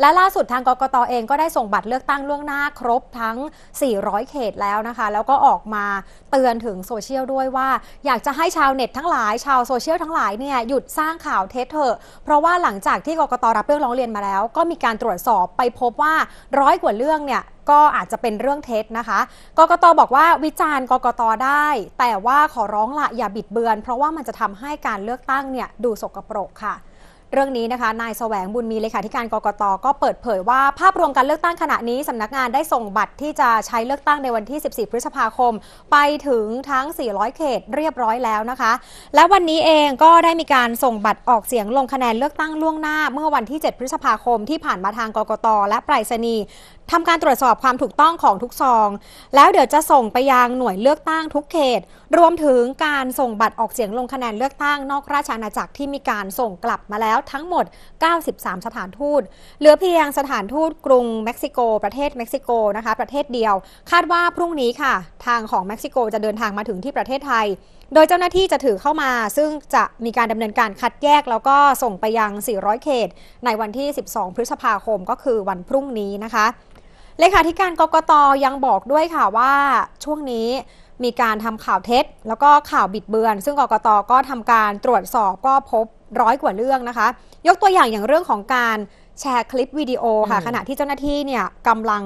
และล่าสุดทางกกตเองก็ได้ส่งบัตรเลือกตั้งล่วงหน้า ครบทั้ง 400 เขตแล้วนะคะ แล้วก็ออกมาเตือนถึงโซเชียลด้วยว่า อยากจะให้ชาวเน็ต ทั้งหลาย ชาวโซเชียลทั้งหลายเนี่ยหยุดสร้างข่าวเท็จเถอะเพราะว่าหลังจากที่กกตรับเรื่องร้องเรียนมาแล้ว ก็มีการตรวจสอบไปพบว่าร้อยกว่าเรื่องเนี่ยก็อาจจะเป็นเรื่องเท็จนะคะกกตอบอกว่าวิจารณ์กกตได้ แต่ว่าขอร้องละอย่าบิดเบือน เพราะว่ามันจะทำให้การเลือกตั้งเนี่ยดูสกปรกค่ะเรื่องนี้นะคะ นายแสวงบุญมีเลขาธิการกกต ก็เปิดเผยว่าภาพรวมการเลือกตั้งขณะนี้สำนักงานได้ส่งบัตรที่จะใช้เลือกตั้งในวันที่ 14 พฤษภาคม ไปถึงทั้ง 400 เขตเรียบร้อยแล้วนะคะ และวันนี้เองก็ได้มีการส่งบัตรออกเสียงลงคะแนนเลือกตั้งล่วงหน้า เมื่อวันที่ 7 พฤษภาคม ที่ผ่านมาทางกกตและไปรษณีย์ทำการตรวจสอบความถูกต้องของทุกซอง แล้วเดี๋ยวจะส่งไปยังหน่วยเลือกตั้งทุกเขต รวมถึงการส่งบัตรออกเสียงลงคะแนนเลือกตั้งนอกราชอาณาจักรที่มีการส่งกลับมาแล้วทั้งหมด 93 สถานทูตเหลือเพียงสถานทูต กรุงเม็กซิโก ประเทศเม็กซิโกนะคะ ประเทศเดียว คาดว่าพรุ่งนี้ค่ะ ทางของเม็กซิโกจะเดินทางมาถึงที่ประเทศไทยโดยเจ้าหน้าที่จะถือเข้ามาซึ่งจะมีการดำเนินการคัดแยกแล้วก็ส่งไปยัง 400 เขตในวันที่ 12 พฤษภาคมก็คือวันพรุ่งนี้นะคะเลขาธิการกกตยังบอกด้วยค่ะว่าช่วงนี้มีการทำข่าวเท็จ แล้วก็ข่าวบิดเบือน ซึ่งกกตก็ทำการตรวจสอบก็พบร้อยกว่าเรื่องนะคะ ยกตัวอย่างอย่างเรื่องของการแชร์คลิปวิดีโอ ค่ะ ขณะที่เจ้าหน้าที่เนี่ยกำลัง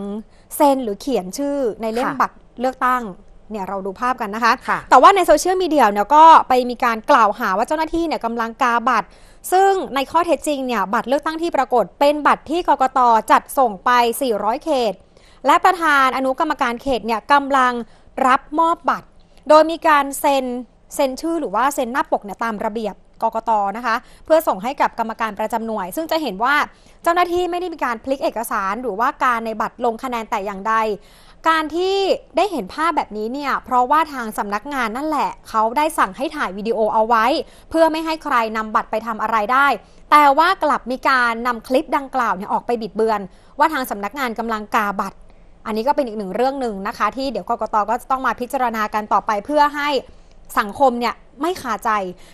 เซ็นหรือเขียนชื่อในเล่มบัตรเลือกตั้งเนี่ยเราดูภาพกันนะคะคะ แต่ว่าในโซเชียลมีเดียเนี่ยก็ไปมีการกล่าวหาว่าเจ้าหน้าที่เนี่ยกำลังกาบัตร ซึ่งในข้อเท็จจริงเนี่ยบัตรเลือกตั้งที่ปรากฏเป็นบัตรที่กกตจัดส่งไป 400 เขต และประธานอนุกรรมการเขตเนี่ยกำลังรับมอบบัตร โดยมีการเซ็นเซ็นชื่อหรือว่าเซ็นหน้าปกเนี่ยตามระเบียบกกตนะคะ เพื่อส่งให้กับกรรมการประจำหน่วย ซึ่งจะเห็นว่าเจ้าหน้าที่ไม่ได้มีการพลิกเอกสารหรือว่าการในบัตรลงคะแนนแต่อย่างใด การที่ได้เห็นภาพแบบนี้เนี่ยเพราะว่าทางสำนักงานนั่นแหละเขาได้สั่งให้ถ่ายวิดีโอเอาไว้ เพื่อไม่ให้ใครนำบัตรไปทำอะไรได้ แต่ว่ากลับมีการนำคลิปดังกล่าวเนี่ยออกไปบิดเบือน ว่าทางสำนักงานกำลังกาบัตร อันนี้ก็เป็นอีกหนึ่งเรื่องหนึ่งนะคะ ที่เดี๋ยวกกตก็จะต้องมาพิจารณากันต่อไปเพื่อให้สังคมเนี่ยไม่ขาใจ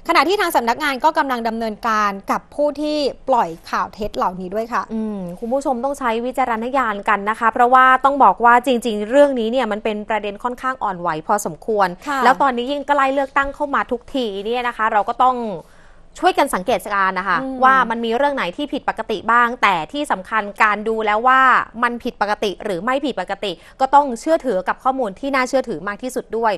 ขณะที่ทางสำนักงานก็กำลังดำเนินการกับผู้ที่ปล่อยข่าวเท็จเหล่านี้ด้วยค่ะอืมคุณผู้ชมต้องใช้วิจารณญาณกันนะคะ เพราะว่าต้องบอกว่าจริงๆ เรื่องนี้เนี่ย มันเป็นประเด็นค่อนข้างอ่อนไหวพอสมควร แล้วตอนนี้ยิ่งใกล้เลือกตั้งเข้ามาทุกทีเนี่ยนะคะ เราก็ต้องช่วยกันสังเกตการนะคะว่ามันมีเรื่องไหนที่ผิดปกติบ้าง แต่ที่สำคัญการดูแล้วว่ามันผิดปกติหรือไม่ผิดปกติ ก็ต้องเชื่อถือกับข้อมูลที่น่าเชื่อถือมากที่สุดด้วย